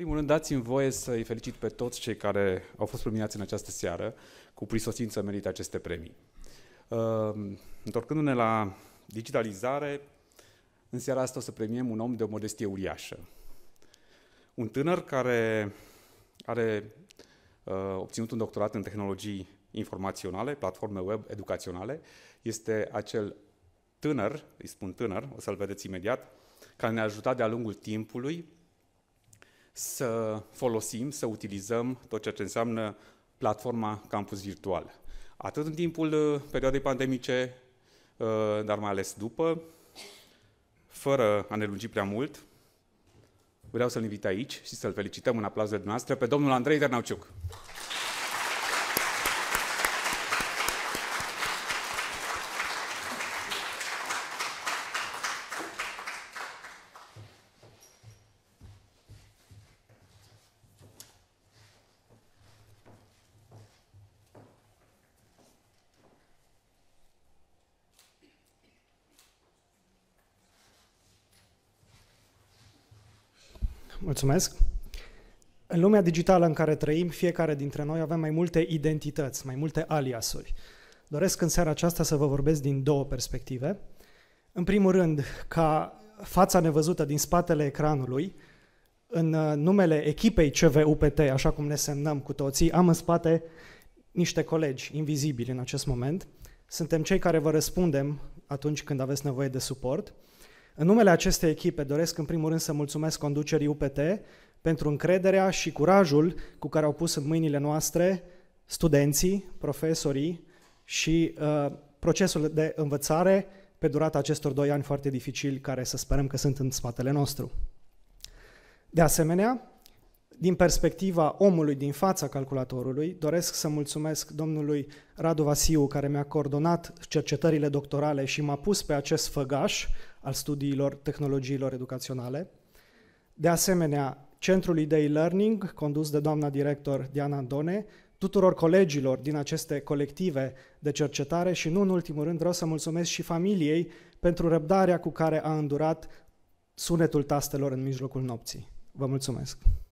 primul rând, dați-mi voie să-i felicit pe toți cei care au fost luminați în această seară. Cu prisosință merită aceste premii. Ehm, întorcându-ne la digitalizare, în seara asta o să premiem un om de o modestie uriașă. Un tânăr care are uh, obținut un doctorat în tehnologii informaționale, platforme web educaționale, este acel tânăr, îi spun tânăr, o să-l vedeți imediat, care ne-a ajutat de-a lungul timpului să folosim, să utilizăm tot ceea ce înseamnă platforma campus virtual. Atât în timpul uh, perioadei pandemice, uh, dar mai ales după, fără a ne lungi prea mult, vreau să-l invit aici și să-l felicităm în aplauzele noastre pe domnul Andrei Dernauciuc. Mulțumesc! În lumea digitală în care trăim, fiecare dintre noi avem mai multe identități, mai multe aliasuri. Doresc în seara aceasta să vă vorbesc din două perspective. În primul rând, ca fața nevăzută din spatele ecranului, în uh, numele echipei CVUPT, așa cum ne semnăm cu toții, am în spate niște colegi invizibili în acest moment. Suntem cei care vă răspundem atunci când aveți nevoie de suport. În numele acestei echipe doresc în primul rând să mulțumesc conducerii UPT pentru încrederea și curajul cu care au pus în mâinile noastre studenții, profesorii și uh, procesul de învățare pe durata acestor doi ani foarte dificili care să sperăm că sunt în spatele nostru. De asemenea, din perspectiva omului din fața calculatorului, doresc să mulțumesc domnului Radu Vasiu, care mi-a coordonat cercetările doctorale și m-a pus pe acest făgaș al studiilor tehnologiilor educaționale. De asemenea, Centrului de e-learning, condus de doamna director Diana Andone, tuturor colegilor din aceste colective de cercetare și, nu în ultimul rând, vreau să mulțumesc și familiei pentru răbdarea cu care a îndurat sunetul tastelor în mijlocul nopții. Vă mulțumesc!